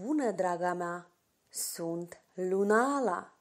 Bună, draga mea! Sunt Lunala!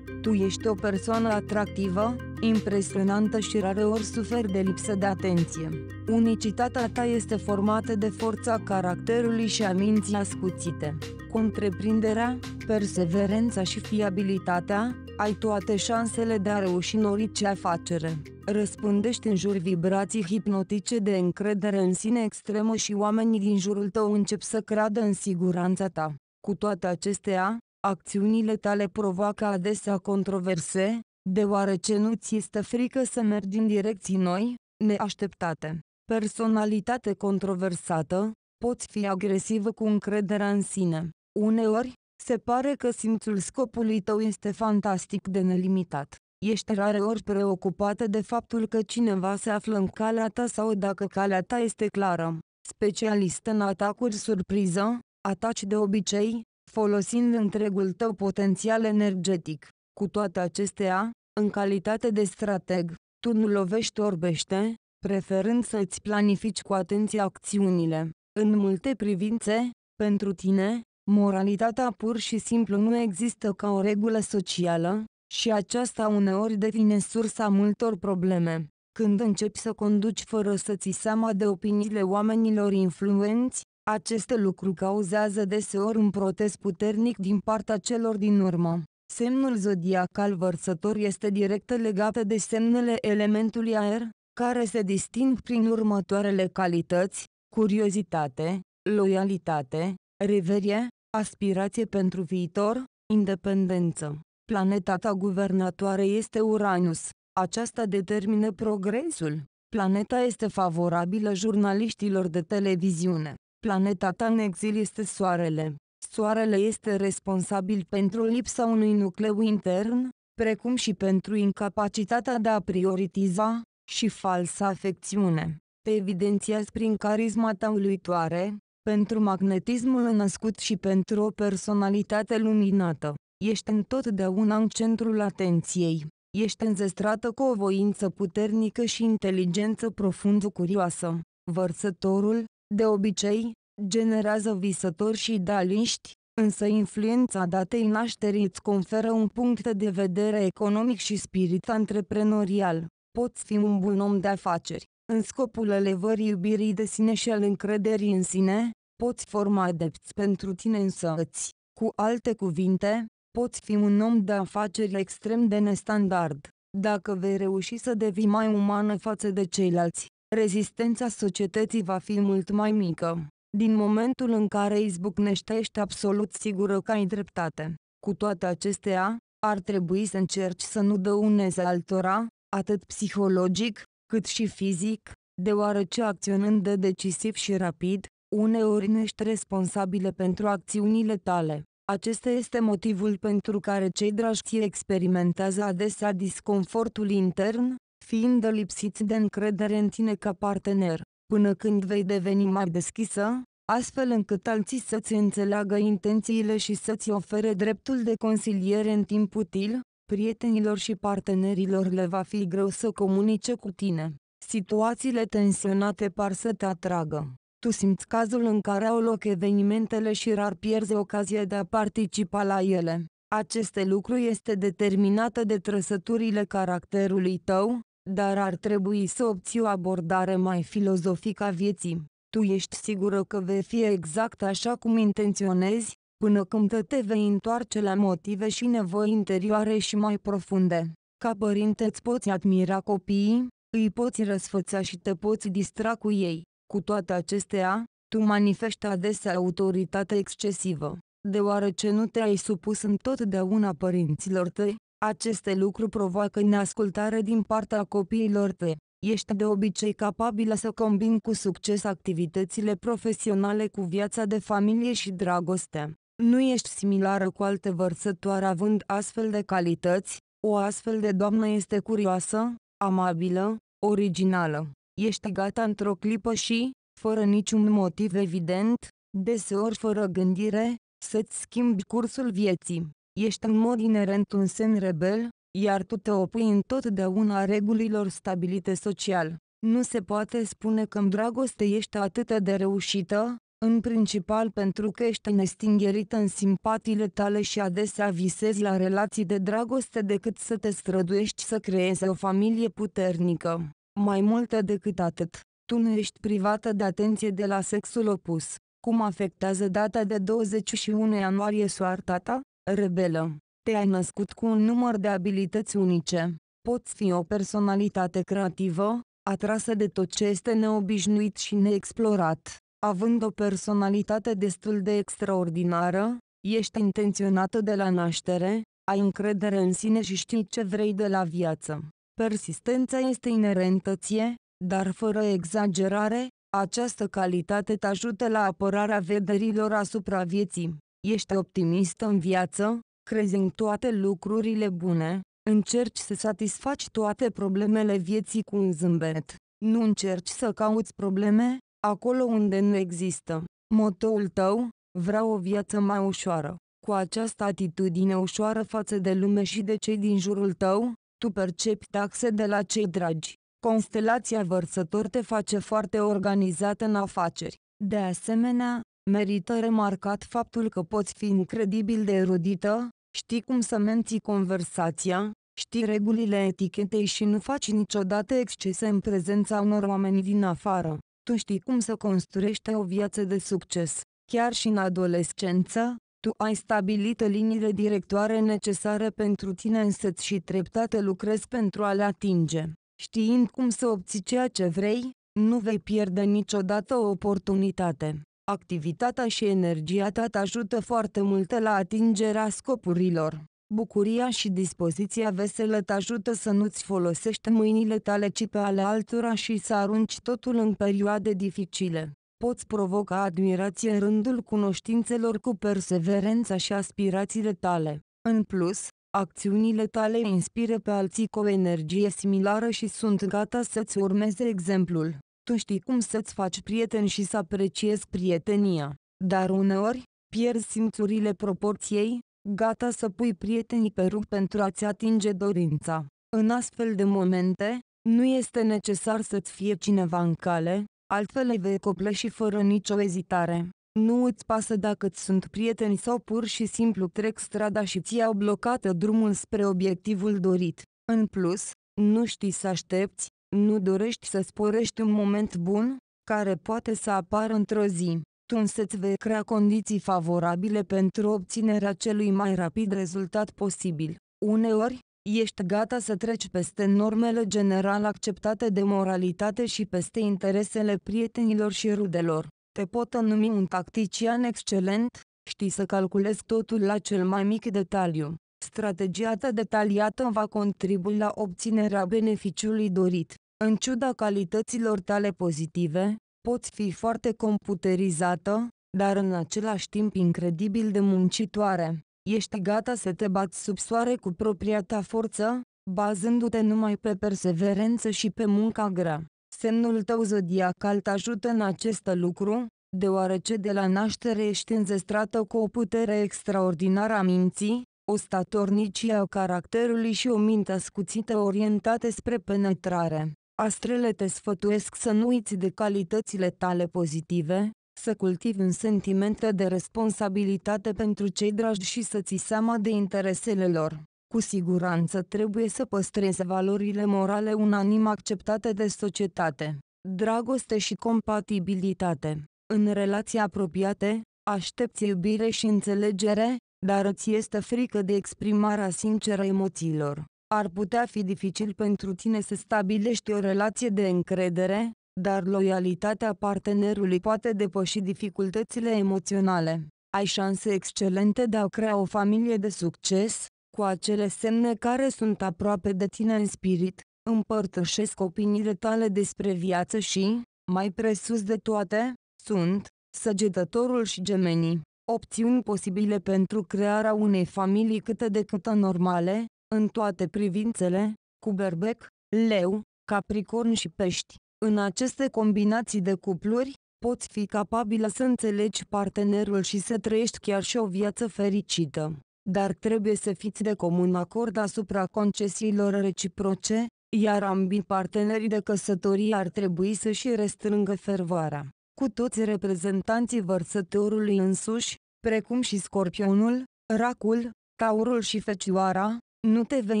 Tu ești o persoană atractivă, impresionantă și rareori suferi de lipsă de atenție. Unicitatea ta este formată de forța caracterului și a minții ascuțite. Cu întreprinderea, perseverența și fiabilitatea, ai toate șansele de a reuși în orice afacere. Răspândești în jur vibrații hipnotice de încredere în sine extremă și oamenii din jurul tău încep să creadă în siguranța ta. Cu toate acestea, acțiunile tale provoacă adesea controverse, deoarece nu ți este frică să mergi în direcții noi, neașteptate. Personalitate controversată, poți fi agresivă cu încrederea în sine. Uneori, se pare că simțul scopului tău este fantastic de nelimitat. Ești ori preocupată de faptul că cineva se află în calea ta sau dacă calea ta este clară. Specialist în atacuri surpriză, ataci de obicei, folosind întregul tău potențial energetic. Cu toate acestea, în calitate de strateg, tu nu lovești orbește, preferând să-ți planifici cu atenție acțiunile. În multe privințe, pentru tine, Moralitatea pur și simplu nu există ca o regulă socială, și aceasta uneori devine sursa multor probleme. Când începi să conduci fără să ți seama de opiniile oamenilor influenți, acest lucru cauzează deseori un protest puternic din partea celor din urmă. Semnul zodiacal vărsător este direct legat de semnele elementului aer, care se disting prin următoarele calități, curiozitate, loialitate, reverie, Aspirație pentru viitor, independență. Planeta ta guvernatoare este Uranus. Aceasta determină progresul. Planeta este favorabilă jurnaliștilor de televiziune. Planeta ta în exil este Soarele. Soarele este responsabil pentru lipsa unui nucleu intern, precum și pentru incapacitatea de a prioritiza și falsa afecțiune. Te evidențiați prin carisma ta uluitoare, pentru magnetismul născut și pentru o personalitate luminată, ești întotdeauna în centrul atenției. Ești înzestrată cu o voință puternică și inteligență profund curioasă. Vărsătorul, de obicei, generează visători și idealiști, însă influența datei nașterii îți conferă un punct de vedere economic și spirit antreprenorial. Poți fi un bun om de afaceri, în scopul elevării iubirii de sine și al încrederii în sine, poți forma adepți pentru tine însăți. Cu alte cuvinte, poți fi un om de afaceri extrem de nestandard, dacă vei reuși să devii mai umană față de ceilalți. Rezistența societății va fi mult mai mică, din momentul în care izbucnește ești absolut sigură că ai dreptate. Cu toate acestea, ar trebui să încerci să nu dăunezi altora, atât psihologic, cât și fizic, deoarece acționând de decisiv și rapid, uneori nu ești responsabilă pentru acțiunile tale. Acesta este motivul pentru care cei dragi ți experimentează adesea disconfortul intern, fiind lipsiți de încredere în tine ca partener, până când vei deveni mai deschisă, astfel încât alții să-ți înțeleagă intențiile și să-ți ofere dreptul de consiliere în timp util, prietenilor și partenerilor le va fi greu să comunice cu tine. Situațiile tensionate par să te atragă. Tu simți cazul în care au loc evenimentele și rar pierzi ocazia de a participa la ele. Aceste lucru este determinată de trăsăturile caracterului tău, dar ar trebui să obții o abordare mai filozofică a vieții. Tu ești sigură că vei fi exact așa cum intenționezi? până când te vei întoarce la motive și nevoi interioare și mai profunde. Ca părinte îți poți admira copiii, îi poți răsfăța și te poți distra cu ei. Cu toate acestea, tu manifesti adesea autoritate excesivă. Deoarece nu te-ai supus întotdeauna părinților tăi, aceste lucruri provoacă neascultare din partea copiilor tăi. Ești de obicei capabilă să combini cu succes activitățile profesionale cu viața de familie și dragoste. Nu ești similară cu alte vărsătoare având astfel de calități, o astfel de doamnă este curioasă, amabilă, originală. Ești gata într-o clipă și, fără niciun motiv evident, deseori fără gândire, să-ți schimbi cursul vieții. Ești în mod inerent un sen rebel, iar tu te opui întotdeauna regulilor stabilite social. Nu se poate spune că în dragoste ești atât de reușită, în principal pentru că ești nestingherit în simpatiile tale și adesea visezi la relații de dragoste decât să te străduiești să creezi o familie puternică. Mai mult decât atât, tu nu ești privată de atenție de la sexul opus. Cum afectează data de 21 ianuarie soarta ta? Rebelă. Te-ai născut cu un număr de abilități unice. Poți fi o personalitate creativă, atrasă de tot ce este neobișnuit și neexplorat având o personalitate destul de extraordinară, ești intenționată de la naștere, ai încredere în sine și știi ce vrei de la viață. Persistența este inerentă ție, dar fără exagerare, această calitate te ajută la apărarea vederilor asupra vieții. Ești optimist în viață, crezi în toate lucrurile bune, încerci să satisfaci toate problemele vieții cu un zâmbet. Nu încerci să cauți probleme, acolo unde nu există. Motoul tău, vreau o viață mai ușoară. Cu această atitudine ușoară față de lume și de cei din jurul tău, tu percepi taxe de la cei dragi. Constelația vărsător te face foarte organizată în afaceri. De asemenea, merită remarcat faptul că poți fi incredibil de erudită, știi cum să menții conversația, știi regulile etichetei și nu faci niciodată excese în prezența unor oameni din afară tu știi cum să construiești o viață de succes. Chiar și în adolescență, tu ai stabilit liniile directoare necesare pentru tine însăți și treptate lucrezi pentru a le atinge. Știind cum să obții ceea ce vrei, nu vei pierde niciodată o oportunitate. Activitatea și energia ta te ajută foarte mult la atingerea scopurilor. Bucuria și dispoziția veselă te ajută să nu-ți folosești mâinile tale ci pe ale altora și să arunci totul în perioade dificile. Poți provoca admirație în rândul cunoștințelor cu perseverența și aspirațiile tale. În plus, acțiunile tale inspiră pe alții cu o energie similară și sunt gata să-ți urmeze exemplul. Tu știi cum să-ți faci prieteni și să apreciezi prietenia, dar uneori, pierzi simțurile proporției, gata să pui prietenii pe rug pentru a-ți atinge dorința. În astfel de momente, nu este necesar să-ți fie cineva în cale, altfel îi vei copleși fără nicio ezitare. Nu îți pasă dacă îți sunt prieteni sau pur și simplu trec strada și ți-au blocată drumul spre obiectivul dorit. În plus, nu știi să aștepți, nu dorești să sporești un moment bun, care poate să apară într-o zi. Tun să-ți vei crea condiții favorabile pentru obținerea celui mai rapid rezultat posibil. Uneori, ești gata să treci peste normele general acceptate de moralitate și peste interesele prietenilor și rudelor. Te pot numi un tactician excelent, știi să calculezi totul la cel mai mic detaliu. Strategia ta detaliată va contribui la obținerea beneficiului dorit. În ciuda calităților tale pozitive, poți fi foarte computerizată, dar în același timp incredibil de muncitoare. Ești gata să te bați sub soare cu propria ta forță, bazându-te numai pe perseverență și pe munca grea. Semnul tău zodiacal te ajută în acest lucru, deoarece de la naștere ești înzestrată cu o putere extraordinară a minții, o statornicie a caracterului și o minte ascuțită orientată spre penetrare. Astrele te sfătuiesc să nu uiți de calitățile tale pozitive, să cultivi un sentiment de responsabilitate pentru cei dragi și să ți seama de interesele lor. Cu siguranță trebuie să păstrezi valorile morale unanim acceptate de societate. Dragoste și compatibilitate. În relații apropiate, aștepți iubire și înțelegere, dar îți este frică de exprimarea sinceră emoțiilor. Ar putea fi dificil pentru tine să stabilești o relație de încredere, dar loialitatea partenerului poate depăși dificultățile emoționale. Ai șanse excelente de a crea o familie de succes, cu acele semne care sunt aproape de tine în spirit, împărtășesc opiniile tale despre viață și, mai presus de toate, sunt, săgetătorul și gemenii, opțiuni posibile pentru crearea unei familii câte de cât normale, în toate privințele, cu berbec, leu, capricorn și pești. În aceste combinații de cupluri, poți fi capabilă să înțelegi partenerul și să trăiești chiar și o viață fericită. Dar trebuie să fiți de comun acord asupra concesiilor reciproce, iar ambii partenerii de căsătorie ar trebui să-și restrângă fervoarea. Cu toți reprezentanții vărsătorului însuși, precum și scorpionul, racul, taurul și fecioara, nu te vei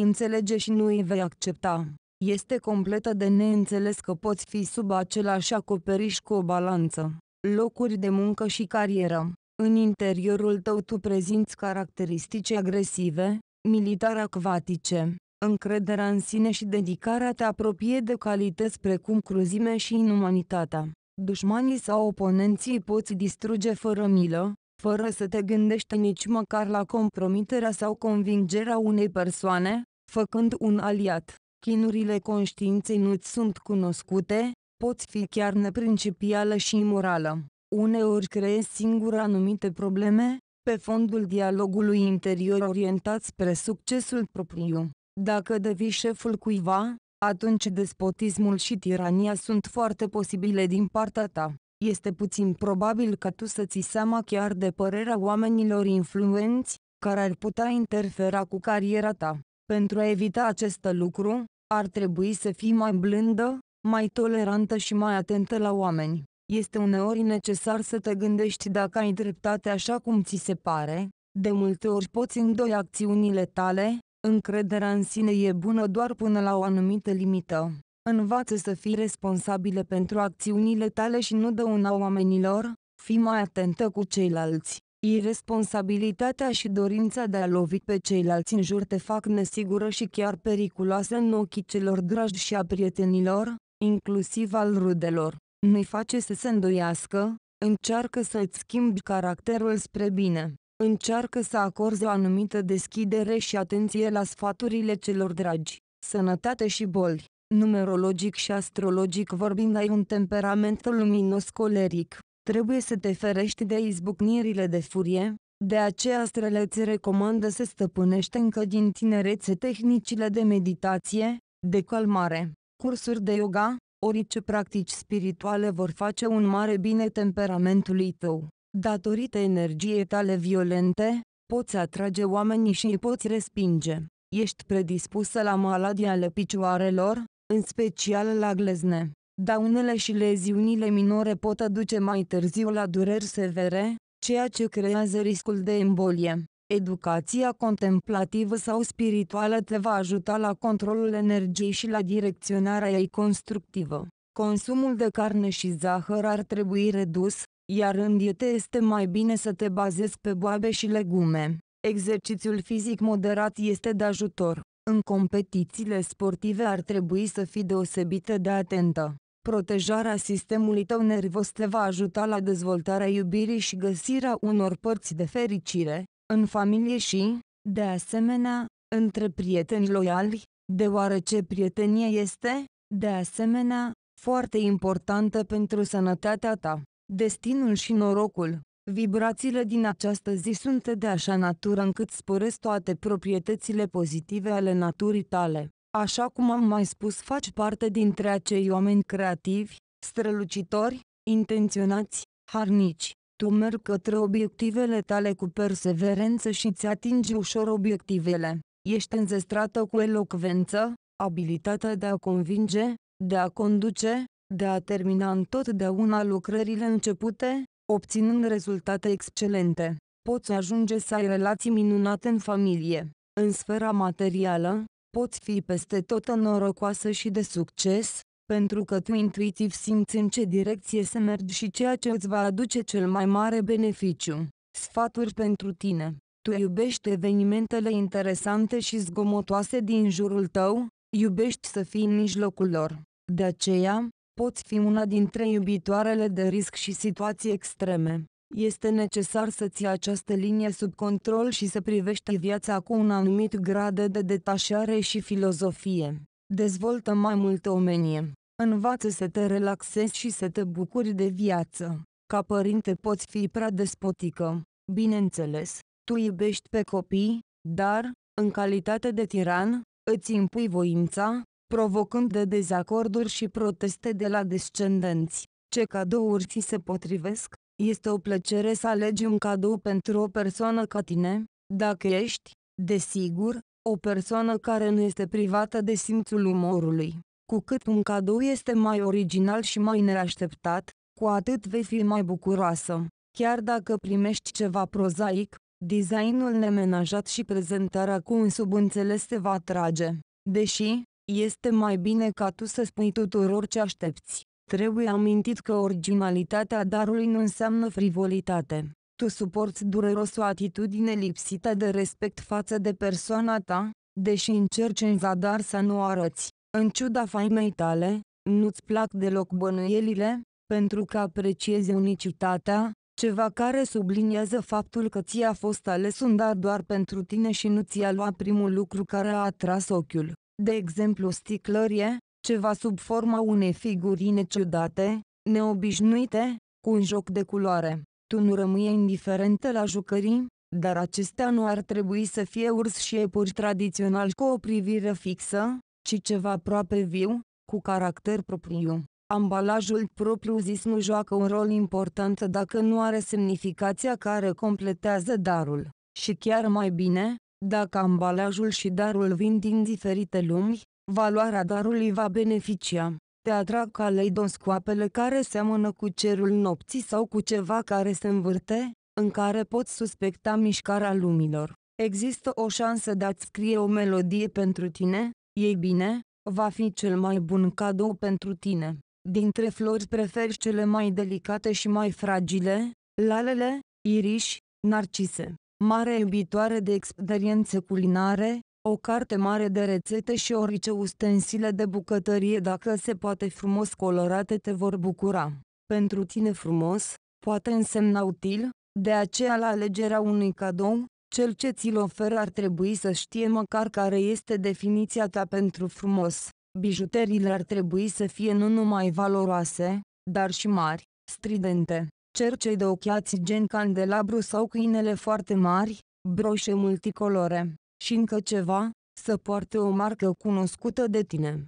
înțelege și nu îi vei accepta. Este completă de neînțeles că poți fi sub același acoperiș cu o balanță, locuri de muncă și carieră. În interiorul tău tu prezinți caracteristici agresive, militar acvatice, încrederea în sine și dedicarea te apropie de calități precum cruzime și inumanitatea. Dușmanii sau oponenții poți distruge fără milă, fără să te gândești nici măcar la compromiterea sau convingerea unei persoane, făcând un aliat. Chinurile conștiinței nu-ți sunt cunoscute, poți fi chiar neprincipială și imorală. Uneori creezi singur anumite probleme, pe fondul dialogului interior orientat spre succesul propriu. Dacă devii șeful cuiva, atunci despotismul și tirania sunt foarte posibile din partea ta este puțin probabil ca tu să ți seama chiar de părerea oamenilor influenți, care ar putea interfera cu cariera ta. Pentru a evita acest lucru, ar trebui să fii mai blândă, mai tolerantă și mai atentă la oameni. Este uneori necesar să te gândești dacă ai dreptate așa cum ți se pare, de multe ori poți îndoi acțiunile tale, încrederea în sine e bună doar până la o anumită limită. Învață să fii responsabile pentru acțiunile tale și nu dăuna oamenilor, fii mai atentă cu ceilalți. Irresponsabilitatea și dorința de a lovi pe ceilalți în jur te fac nesigură și chiar periculoasă în ochii celor dragi și a prietenilor, inclusiv al rudelor. Nu-i face să se îndoiască, încearcă să-ți schimbi caracterul spre bine. Încearcă să acorzi o anumită deschidere și atenție la sfaturile celor dragi, sănătate și boli. Numerologic și astrologic vorbind ai un temperament luminos coleric. Trebuie să te ferești de izbucnirile de furie, de aceea strele îți recomandă să stăpânești încă din tinerețe tehnicile de meditație, de calmare, cursuri de yoga, orice practici spirituale vor face un mare bine temperamentului tău. Datorită energiei tale violente, poți atrage oamenii și îi poți respinge. Ești predispusă la maladia ale picioarelor, în special la glezne. Daunele și leziunile minore pot aduce mai târziu la dureri severe, ceea ce creează riscul de embolie. Educația contemplativă sau spirituală te va ajuta la controlul energiei și la direcționarea ei constructivă. Consumul de carne și zahăr ar trebui redus, iar în diete este mai bine să te bazezi pe boabe și legume. Exercițiul fizic moderat este de ajutor. În competițiile sportive ar trebui să fii deosebită de atentă. Protejarea sistemului tău nervos te va ajuta la dezvoltarea iubirii și găsirea unor părți de fericire, în familie și, de asemenea, între prieteni loiali, deoarece prietenia este, de asemenea, foarte importantă pentru sănătatea ta. Destinul și norocul Vibrațiile din această zi sunt de așa natură încât sporesc toate proprietățile pozitive ale naturii tale. Așa cum am mai spus, faci parte dintre acei oameni creativi, strălucitori, intenționați, harnici. Tu mergi către obiectivele tale cu perseverență și îți atingi ușor obiectivele. Ești înzestrată cu elocvență, abilitatea de a convinge, de a conduce, de a termina întotdeauna lucrările începute, Obținând rezultate excelente, poți ajunge să ai relații minunate în familie. În sfera materială, poți fi peste tot norocoasă și de succes, pentru că tu intuitiv simți în ce direcție să mergi și ceea ce îți va aduce cel mai mare beneficiu. Sfaturi pentru tine. Tu iubești evenimentele interesante și zgomotoase din jurul tău, iubești să fii în mijlocul lor. De aceea, poți fi una dintre iubitoarele de risc și situații extreme. Este necesar să ții această linie sub control și să privești viața cu un anumit grad de detașare și filozofie. Dezvoltă mai multă omenie. Învață să te relaxezi și să te bucuri de viață. Ca părinte poți fi prea despotică. Bineînțeles, tu iubești pe copii, dar, în calitate de tiran, îți impui voința, provocând de dezacorduri și proteste de la descendenți. Ce cadouri ți se potrivesc? Este o plăcere să alegi un cadou pentru o persoană ca tine, dacă ești, desigur, o persoană care nu este privată de simțul umorului. Cu cât un cadou este mai original și mai neașteptat, cu atât vei fi mai bucuroasă. Chiar dacă primești ceva prozaic, designul nemenajat și prezentarea cu un subînțeles te va atrage. Deși, este mai bine ca tu să spui tuturor ce aștepți. Trebuie amintit că originalitatea darului nu înseamnă frivolitate. Tu suporți dureros o atitudine lipsită de respect față de persoana ta, deși încerci în zadar să nu arăți. În ciuda faimei tale, nu-ți plac deloc bănuielile, pentru că apreciezi unicitatea, ceva care subliniază faptul că ți-a fost ales un dar doar pentru tine și nu ți-a luat primul lucru care a atras ochiul de exemplu sticlărie, ceva sub forma unei figurine ciudate, neobișnuite, cu un joc de culoare. Tu nu rămâi indiferentă la jucării, dar acestea nu ar trebui să fie urs și epuri tradițional cu o privire fixă, ci ceva aproape viu, cu caracter propriu. Ambalajul propriu-zis nu joacă un rol important dacă nu are semnificația care completează darul. Și chiar mai bine, dacă ambalajul și darul vin din diferite lumi, valoarea darului va beneficia. Te atrag caleidoscoapele care seamănă cu cerul nopții sau cu ceva care se învârte, în care poți suspecta mișcarea lumilor. Există o șansă de a-ți scrie o melodie pentru tine? Ei bine, va fi cel mai bun cadou pentru tine. Dintre flori preferi cele mai delicate și mai fragile? Lalele, iriși, narcise mare iubitoare de experiențe culinare, o carte mare de rețete și orice ustensile de bucătărie dacă se poate frumos colorate te vor bucura. Pentru tine frumos, poate însemna util, de aceea la alegerea unui cadou, cel ce ți-l oferă ar trebui să știe măcar care este definiția ta pentru frumos. Bijuteriile ar trebui să fie nu numai valoroase, dar și mari, stridente, cercei de ochiați gen candelabru sau câinele foarte mari, broșe multicolore și încă ceva, să poarte o marcă cunoscută de tine.